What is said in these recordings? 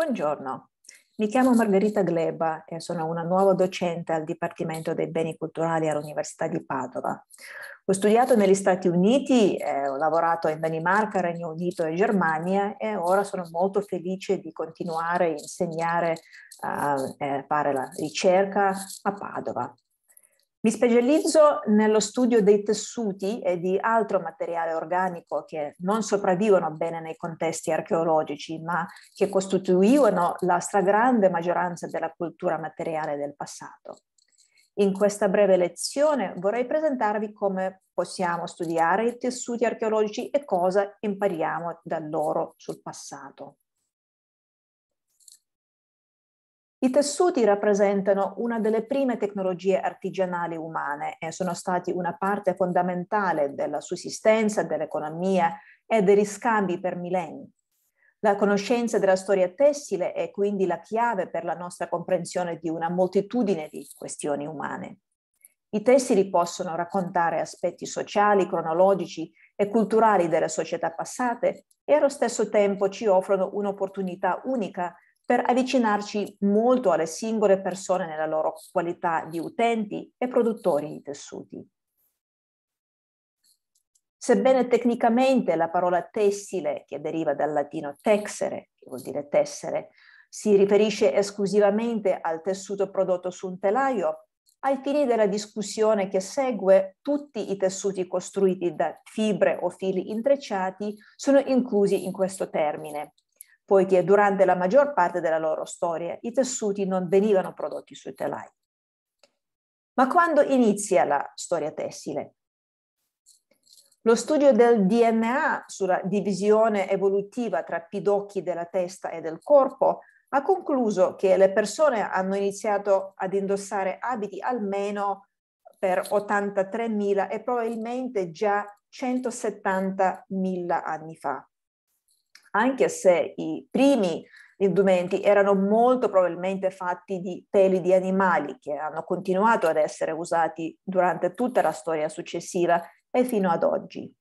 Buongiorno, mi chiamo Margherita Gleba e sono una nuova docente al Dipartimento dei Beni Culturali all'Università di Padova. Ho studiato negli Stati Uniti, eh, ho lavorato in Danimarca, Regno Unito e Germania e ora sono molto felice di continuare a insegnare, a eh, fare la ricerca a Padova. Mi specializzo nello studio dei tessuti e di altro materiale organico che non sopravvivono bene nei contesti archeologici, ma che costituivano la stragrande maggioranza della cultura materiale del passato. In questa breve lezione vorrei presentarvi come possiamo studiare i tessuti archeologici e cosa impariamo da loro sul passato. I tessuti rappresentano una delle prime tecnologie artigianali umane e sono stati una parte fondamentale della sussistenza, dell'economia e degli scambi per millenni. La conoscenza della storia tessile è quindi la chiave per la nostra comprensione di una moltitudine di questioni umane. I tessili possono raccontare aspetti sociali, cronologici e culturali delle società passate e allo stesso tempo ci offrono un'opportunità unica per avvicinarci molto alle singole persone nella loro qualità di utenti e produttori di tessuti. Sebbene tecnicamente la parola tessile, che deriva dal latino texere, che vuol dire tessere, si riferisce esclusivamente al tessuto prodotto su un telaio, ai fini della discussione che segue, tutti i tessuti costruiti da fibre o fili intrecciati sono inclusi in questo termine, poiché durante la maggior parte della loro storia i tessuti non venivano prodotti sui telai. Ma quando inizia la storia tessile? Lo studio del DNA sulla divisione evolutiva tra pidocchi della testa e del corpo ha concluso che le persone hanno iniziato ad indossare abiti almeno per 83.000 e probabilmente già 170.000 anni fa anche se i primi indumenti erano molto probabilmente fatti di peli di animali che hanno continuato ad essere usati durante tutta la storia successiva e fino ad oggi.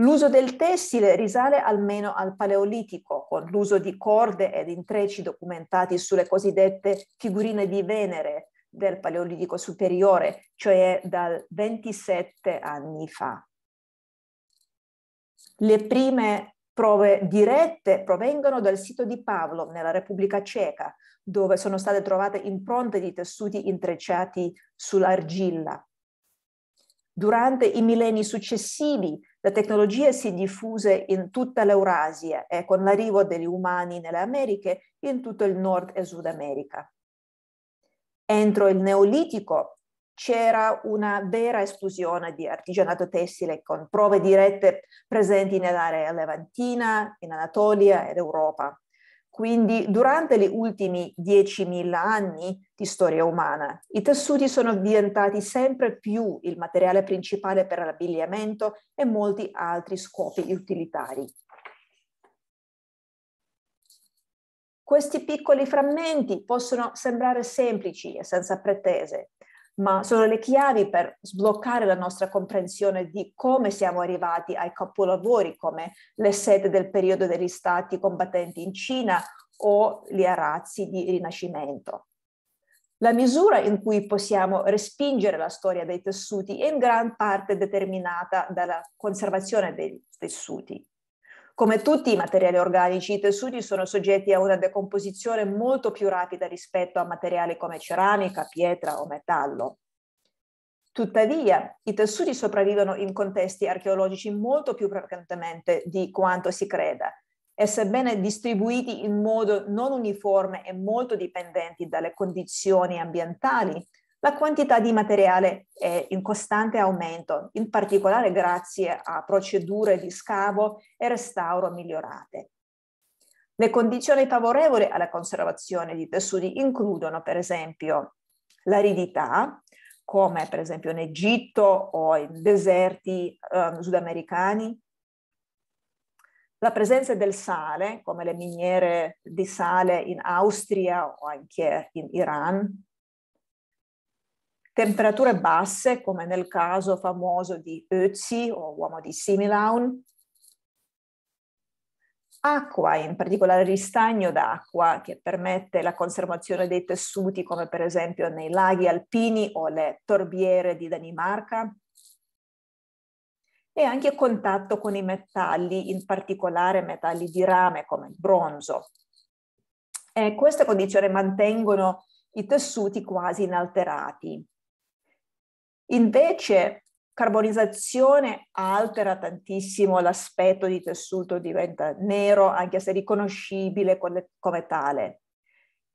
L'uso del tessile risale almeno al Paleolitico, con l'uso di corde ed intrecci documentati sulle cosiddette figurine di Venere del Paleolitico superiore, cioè dal 27 anni fa. Le prime prove dirette provengono dal sito di Pavlov nella Repubblica Ceca, dove sono state trovate impronte di tessuti intrecciati sull'argilla. Durante i millenni successivi la tecnologia si diffuse in tutta l'Eurasia e con l'arrivo degli umani nelle Americhe in tutto il Nord e Sud America. Entro il Neolitico c'era una vera esclusione di artigianato tessile con prove dirette presenti nell'area levantina, in Anatolia ed Europa. Quindi durante gli ultimi 10.000 anni di storia umana, i tessuti sono diventati sempre più il materiale principale per l'abbigliamento e molti altri scopi utilitari. Questi piccoli frammenti possono sembrare semplici e senza pretese, ma sono le chiavi per sbloccare la nostra comprensione di come siamo arrivati ai capolavori come le sete del periodo degli stati combattenti in Cina o gli arazzi di Rinascimento. La misura in cui possiamo respingere la storia dei tessuti è in gran parte determinata dalla conservazione dei tessuti. Come tutti i materiali organici, i tessuti sono soggetti a una decomposizione molto più rapida rispetto a materiali come ceramica, pietra o metallo. Tuttavia, i tessuti sopravvivono in contesti archeologici molto più frequentemente di quanto si creda e sebbene distribuiti in modo non uniforme e molto dipendenti dalle condizioni ambientali, la quantità di materiale è in costante aumento, in particolare grazie a procedure di scavo e restauro migliorate. Le condizioni favorevoli alla conservazione di tessuti includono, per esempio, l'aridità, come per esempio in Egitto o in deserti eh, sudamericani, la presenza del sale, come le miniere di sale in Austria o anche in Iran, Temperature basse, come nel caso famoso di Ötzi o uomo di Similaun, acqua, in particolare ristagno d'acqua che permette la conservazione dei tessuti come per esempio nei laghi alpini o le torbiere di Danimarca e anche contatto con i metalli, in particolare metalli di rame come il bronzo. E queste condizioni mantengono i tessuti quasi inalterati. Invece carbonizzazione altera tantissimo l'aspetto di tessuto, diventa nero anche se riconoscibile come tale.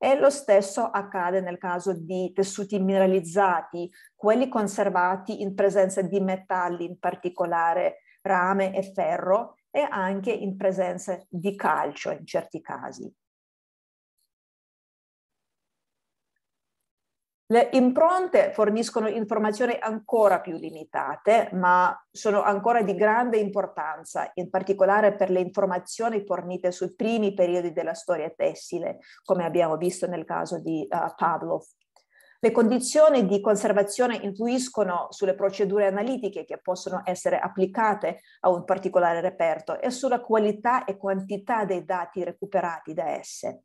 E lo stesso accade nel caso di tessuti mineralizzati, quelli conservati in presenza di metalli, in particolare rame e ferro, e anche in presenza di calcio in certi casi. Le impronte forniscono informazioni ancora più limitate, ma sono ancora di grande importanza, in particolare per le informazioni fornite sui primi periodi della storia tessile, come abbiamo visto nel caso di uh, Pavlov. Le condizioni di conservazione influiscono sulle procedure analitiche che possono essere applicate a un particolare reperto e sulla qualità e quantità dei dati recuperati da esse.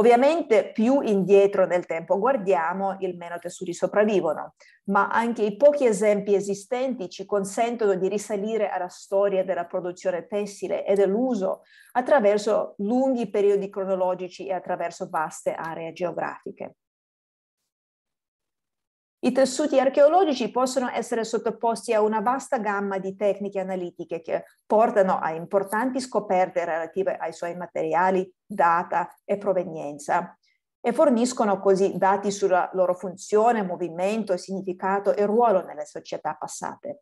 Ovviamente più indietro nel tempo guardiamo, il meno tessuti sopravvivono, ma anche i pochi esempi esistenti ci consentono di risalire alla storia della produzione tessile e dell'uso attraverso lunghi periodi cronologici e attraverso vaste aree geografiche. I tessuti archeologici possono essere sottoposti a una vasta gamma di tecniche analitiche che portano a importanti scoperte relative ai suoi materiali, data e provenienza e forniscono così dati sulla loro funzione, movimento, significato e ruolo nelle società passate.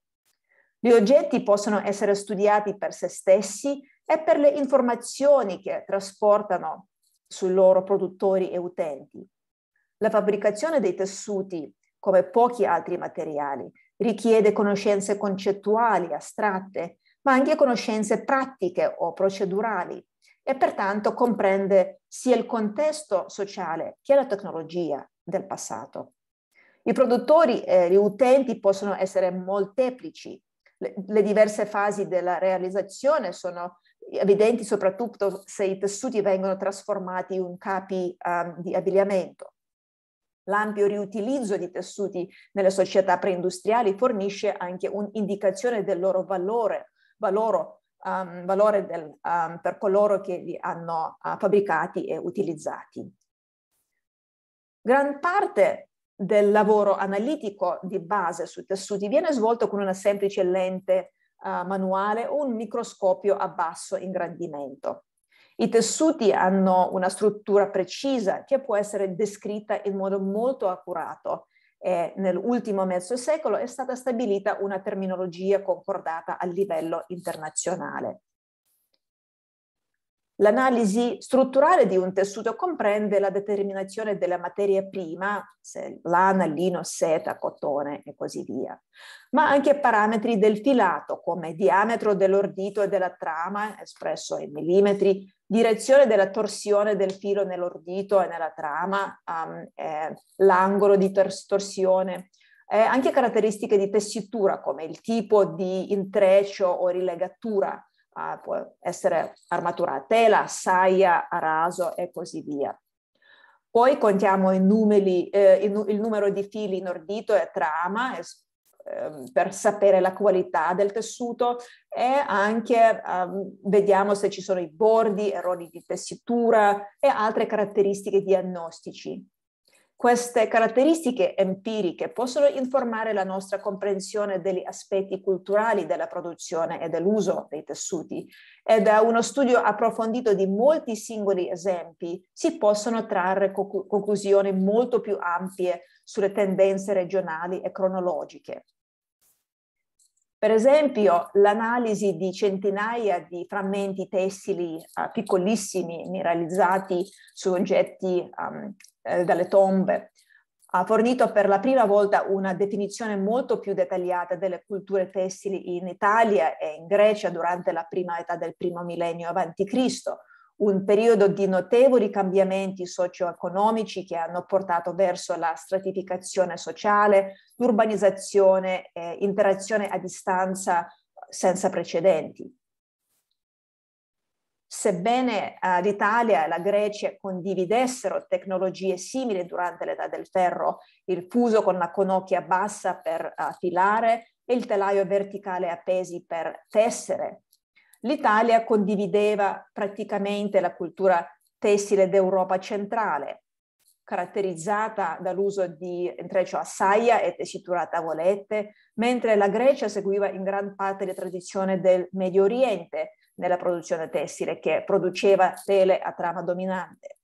Gli oggetti possono essere studiati per se stessi e per le informazioni che trasportano sui loro produttori e utenti. La fabbricazione dei tessuti come pochi altri materiali, richiede conoscenze concettuali, astratte, ma anche conoscenze pratiche o procedurali e pertanto comprende sia il contesto sociale che la tecnologia del passato. I produttori e gli utenti possono essere molteplici, le, diverse fasi della realizzazione sono evidenti soprattutto se i tessuti vengono trasformati in capi um, di abbigliamento. L'ampio riutilizzo di tessuti nelle società preindustriali fornisce anche un'indicazione del loro valore, valoro, um, valore del, um, per coloro che li hanno uh, fabbricati e utilizzati. Gran parte del lavoro analitico di base sui tessuti viene svolto con una semplice lente uh, manuale o un microscopio a basso ingrandimento. I tessuti hanno una struttura precisa che può essere descritta in modo molto accurato e nell'ultimo mezzo secolo è stata stabilita una terminologia concordata a livello internazionale. L'analisi strutturale di un tessuto comprende la determinazione della materia prima, se lana, lino, seta, cotone e così via, ma anche parametri del filato come diametro dell'ordito e della trama, espresso in millimetri, direzione della torsione del filo nell'ordito e nella trama, um, eh, l'angolo di torsione, eh, anche caratteristiche di tessitura come il tipo di intreccio o rilegatura uh, può essere armatura a tela, saia a raso e così via. Poi contiamo numeri, eh, il, il, numero di fili in ordito e trama, es- ehm, per sapere la qualità del tessuto e anche um, vediamo se ci sono i bordi, errori di tessitura e altre caratteristiche diagnostici. Queste caratteristiche empiriche possono informare la nostra comprensione degli aspetti culturali della produzione e dell'uso dei tessuti e da uno studio approfondito di molti singoli esempi si possono trarre conclusioni molto più ampie sulle tendenze regionali e cronologiche. Per esempio, l'analisi di centinaia di frammenti tessili uh, piccolissimi realizzati su oggetti um, eh, dalle tombe, ha fornito per la prima volta una definizione molto più dettagliata delle culture tessili in Italia e in Grecia durante la prima età del primo millennio a.C., un periodo di notevoli cambiamenti socio-economici che hanno portato verso la stratificazione sociale, l'urbanizzazione e interazione a distanza senza precedenti sebbene eh, l'Italia e la Grecia condividessero tecnologie simili durante l'età del ferro, il fuso con la conocchia bassa per eh, filare e il telaio verticale appesi per tessere, l'Italia condivideva praticamente la cultura tessile d'Europa centrale, caratterizzata dall'uso di intreccio a saia e tessitura a tavolette, mentre la Grecia seguiva in gran parte le tradizioni del Medio Oriente, nella produzione tessile che produceva tele a trama dominante.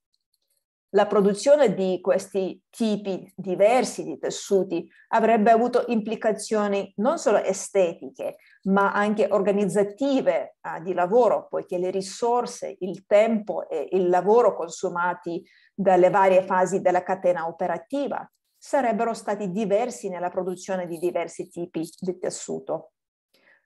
La produzione di questi tipi diversi di tessuti avrebbe avuto implicazioni non solo estetiche, ma anche organizzative eh, di lavoro, poiché le risorse, il tempo e il lavoro consumati dalle varie fasi della catena operativa sarebbero stati diversi nella produzione di diversi tipi di tessuto.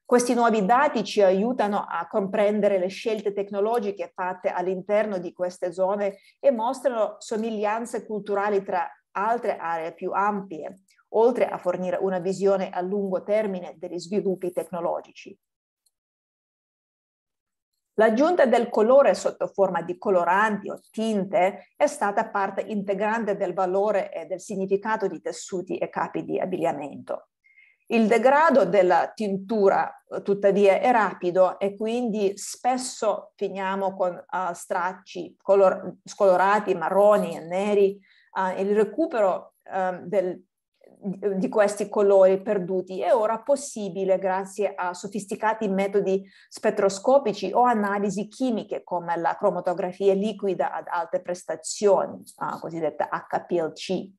Questi nuovi dati ci aiutano a comprendere le scelte tecnologiche fatte all'interno di queste zone e mostrano somiglianze culturali tra altre aree più ampie, oltre a fornire una visione a lungo termine degli sviluppi tecnologici. L'aggiunta del colore sotto forma di coloranti o tinte è stata parte integrante del valore e del significato di tessuti e capi di abbigliamento. Il degrado della tintura eh, tuttavia è rapido e quindi spesso finiamo con uh, stracci color- scolorati, marroni e neri. Uh, il recupero uh, del, di questi colori perduti è ora possibile grazie a sofisticati metodi spettroscopici o analisi chimiche come la cromatografia liquida ad alte prestazioni, cosiddetta HPLC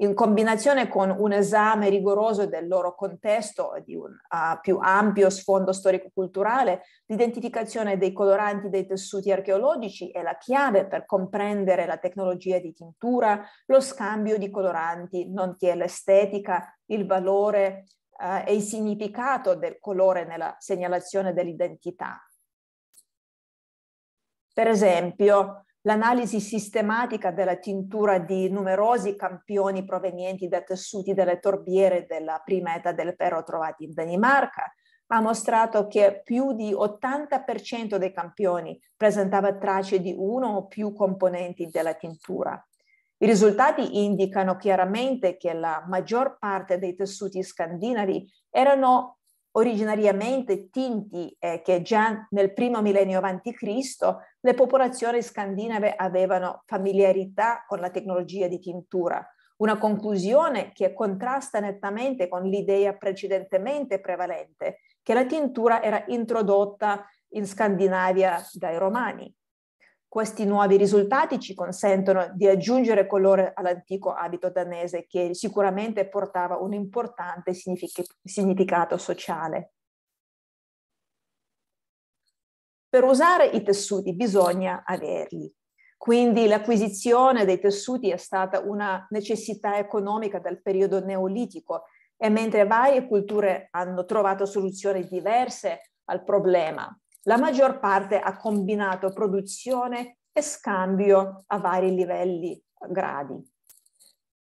in combinazione con un esame rigoroso del loro contesto di un uh, più ampio sfondo storico-culturale, l'identificazione dei coloranti dei tessuti archeologici è la chiave per comprendere la tecnologia di tintura, lo scambio di coloranti, nonché l'estetica, il valore uh, e il significato del colore nella segnalazione dell'identità. Per esempio, l'analisi sistematica della tintura di numerosi campioni provenienti da tessuti delle torbiere della prima età del ferro trovati in Danimarca ha mostrato che più di 80% dei campioni presentava tracce di uno o più componenti della tintura. I risultati indicano chiaramente che la maggior parte dei tessuti scandinavi erano originariamente tinti eh, che già nel primo millennio a.C. le popolazioni scandinave avevano familiarità con la tecnologia di tintura, una conclusione che contrasta nettamente con l'idea precedentemente prevalente che la tintura era introdotta in Scandinavia dai romani. Questi nuovi risultati ci consentono di aggiungere colore all'antico abito danese che sicuramente portava un importante significato sociale. Per usare i tessuti bisogna averli. Quindi l'acquisizione dei tessuti è stata una necessità economica dal periodo neolitico e mentre varie culture hanno trovato soluzioni diverse al problema, la maggior parte ha combinato produzione e scambio a vari livelli, gradi.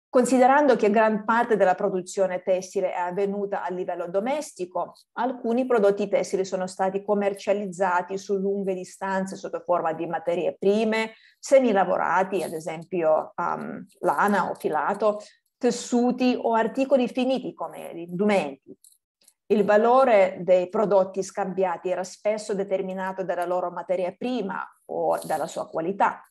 Considerando che gran parte della produzione tessile è avvenuta a livello domestico, alcuni prodotti tessili sono stati commercializzati su lunghe distanze sotto forma di materie prime, semilavorati, ad esempio um, lana o filato, tessuti o articoli finiti come indumenti, il valore dei prodotti scambiati era spesso determinato dalla loro materia prima o dalla sua qualità.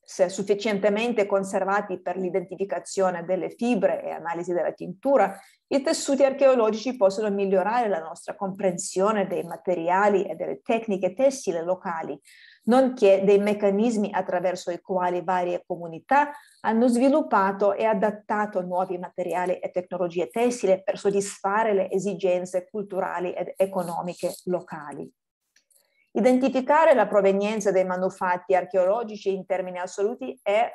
Se sufficientemente conservati per l'identificazione delle fibre e analisi della tintura, i tessuti archeologici possono migliorare la nostra comprensione dei materiali e delle tecniche tessili locali, nonché dei meccanismi attraverso i quali varie comunità hanno sviluppato e adattato nuovi materiali e tecnologie tessili per soddisfare le esigenze culturali ed economiche locali. Identificare la provenienza dei manufatti archeologici in termini assoluti è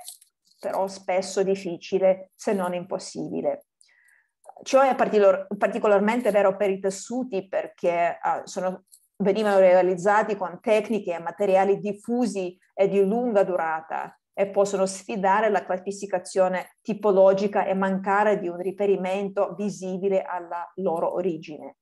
però spesso difficile, se non impossibile. Ciò è particolarmente vero per i tessuti perché ah, sono venivano realizzati con tecniche e materiali diffusi e di lunga durata e possono sfidare la classificazione tipologica e mancare di un riferimento visibile alla loro origine.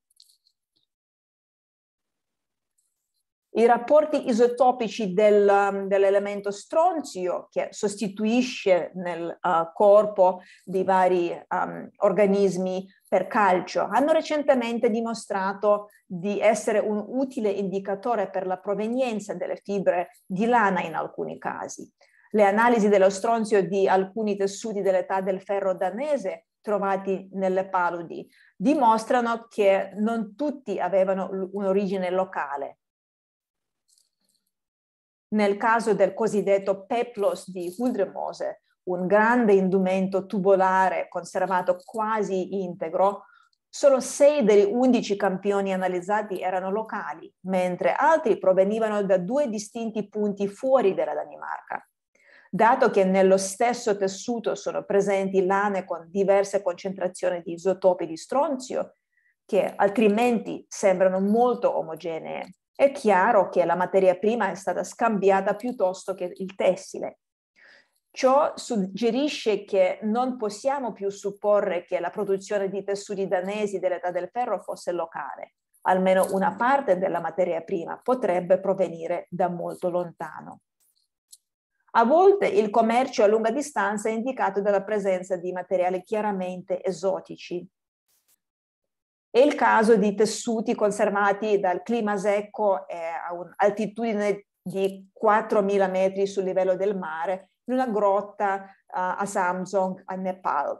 i rapporti isotopici del, um, dell'elemento stronzio che sostituisce nel uh, corpo di vari um, organismi per calcio hanno recentemente dimostrato di essere un utile indicatore per la provenienza delle fibre di lana in alcuni casi. Le analisi dello stronzio di alcuni tessuti dell'età del ferro danese trovati nelle paludi dimostrano che non tutti avevano un'origine locale nel caso del cosiddetto peplos di Guldremose, un grande indumento tubolare conservato quasi integro, solo 6 degli 11 campioni analizzati erano locali, mentre altri provenivano da due distinti punti fuori della Danimarca. Dato che nello stesso tessuto sono presenti lane con diverse concentrazioni di isotopi di stronzio, che altrimenti sembrano molto omogenee, è chiaro che la materia prima è stata scambiata piuttosto che il tessile. Ciò suggerisce che non possiamo più supporre che la produzione di tessuti danesi dell'età del ferro fosse locale. Almeno una parte della materia prima potrebbe provenire da molto lontano. A volte il commercio a lunga distanza è indicato dalla presenza di materiali chiaramente esotici, è il caso di tessuti conservati dal clima secco eh, a un'altitudine di 4.000 metri sul livello del mare in una grotta eh, a Samsung, a Nepal.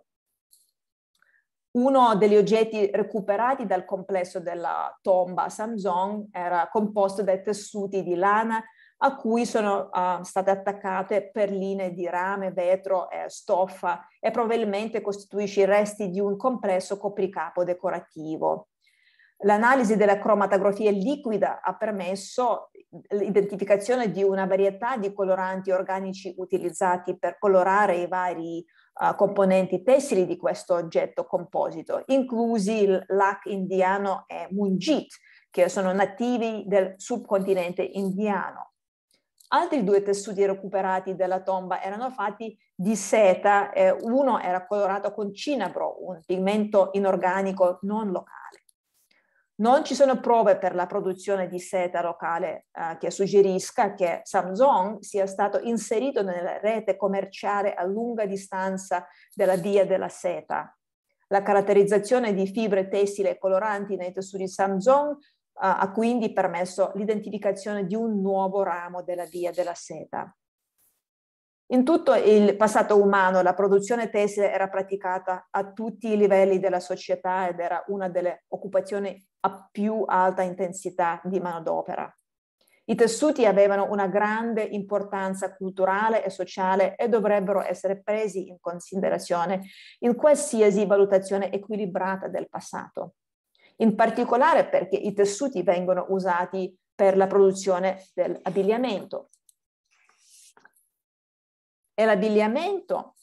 Uno degli oggetti recuperati dal complesso della tomba a Samsung era composto da tessuti di lana a cui sono uh, state attaccate perline di rame, vetro e stoffa e probabilmente costituisce i resti di un complesso copricapo decorativo. L'analisi della cromatografia liquida ha permesso l'identificazione di una varietà di coloranti organici utilizzati per colorare i vari uh, componenti tessili di questo oggetto composito, inclusi il lac indiano e mungit, che sono nativi del subcontinente indiano. Altri due tessuti recuperati della tomba erano fatti di seta, eh, uno era colorato con cinabro, un pigmento inorganico non locale. Non ci sono prove per la produzione di seta locale eh, che suggerisca che Samsung sia stato inserito nella rete commerciale a lunga distanza della via della seta. La caratterizzazione di fibre tessile e coloranti nei tessuti Samsung ha quindi permesso l'identificazione di un nuovo ramo della via della seta. In tutto il passato umano la produzione tessile era praticata a tutti i livelli della società ed era una delle occupazioni a più alta intensità di manodopera. I tessuti avevano una grande importanza culturale e sociale e dovrebbero essere presi in considerazione in qualsiasi valutazione equilibrata del passato in particolare perché i tessuti vengono usati per la produzione dell'abbigliamento. E l'abbigliamento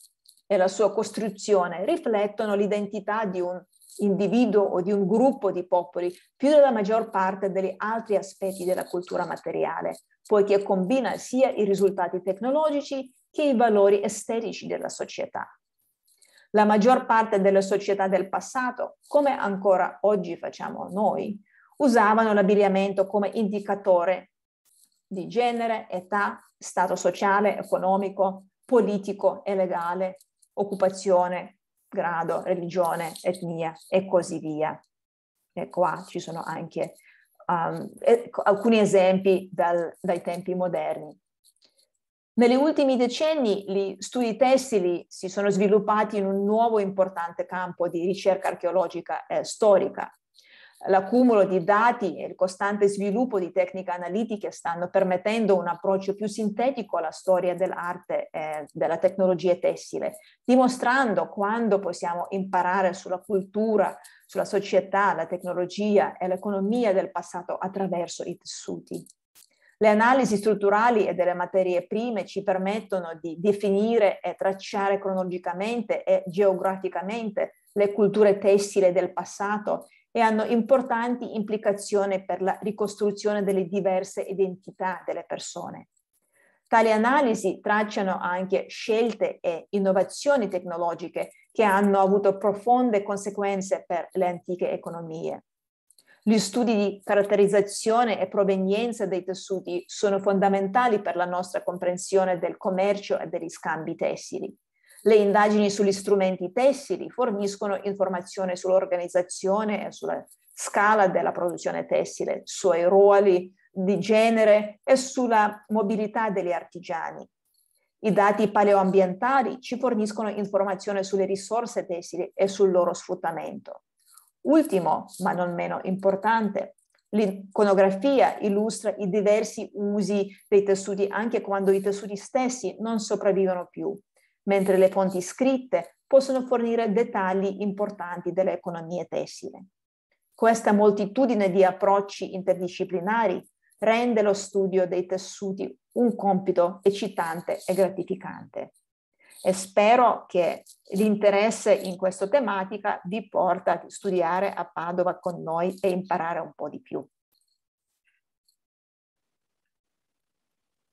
e la sua costruzione riflettono l'identità di un individuo o di un gruppo di popoli più della maggior parte degli altri aspetti della cultura materiale, poiché combina sia i risultati tecnologici che i valori estetici della società la maggior parte delle società del passato, come ancora oggi facciamo noi, usavano l'abbigliamento come indicatore di genere, età, stato sociale, economico, politico e legale, occupazione, grado, religione, etnia e così via. E qua ci sono anche um, ecco, alcuni esempi dal, dai tempi moderni. Negli ultimi decenni gli studi tessili si sono sviluppati in un nuovo importante campo di ricerca archeologica e eh, storica. L'accumulo di dati e il costante sviluppo di tecniche analitiche stanno permettendo un approccio più sintetico alla storia dell'arte e eh, della tecnologia tessile, dimostrando quando possiamo imparare sulla cultura, sulla società, la tecnologia e l'economia del passato attraverso i tessuti. Le analisi strutturali e delle materie prime ci permettono di definire e tracciare cronologicamente e geograficamente le culture tessile del passato e hanno importanti implicazioni per la ricostruzione delle diverse identità delle persone. Tali analisi tracciano anche scelte e innovazioni tecnologiche che hanno avuto profonde conseguenze per le antiche economie. Gli studi di caratterizzazione e provenienza dei tessuti sono fondamentali per la nostra comprensione del commercio e degli scambi tessili. Le indagini sugli strumenti tessili forniscono informazioni sull'organizzazione e sulla scala della produzione tessile, sui ruoli di genere e sulla mobilità degli artigiani. I dati paleoambientali ci forniscono informazioni sulle risorse tessili e sul loro sfruttamento. Ultimo, ma non meno importante, l'iconografia illustra i diversi usi dei tessuti anche quando i tessuti stessi non sopravvivono più, mentre le fonti scritte possono fornire dettagli importanti delle economie tessile. Questa moltitudine di approcci interdisciplinari rende lo studio dei tessuti un compito eccitante e gratificante e spero che l'interesse in questa tematica vi porta a studiare a Padova con noi e imparare un po' di più.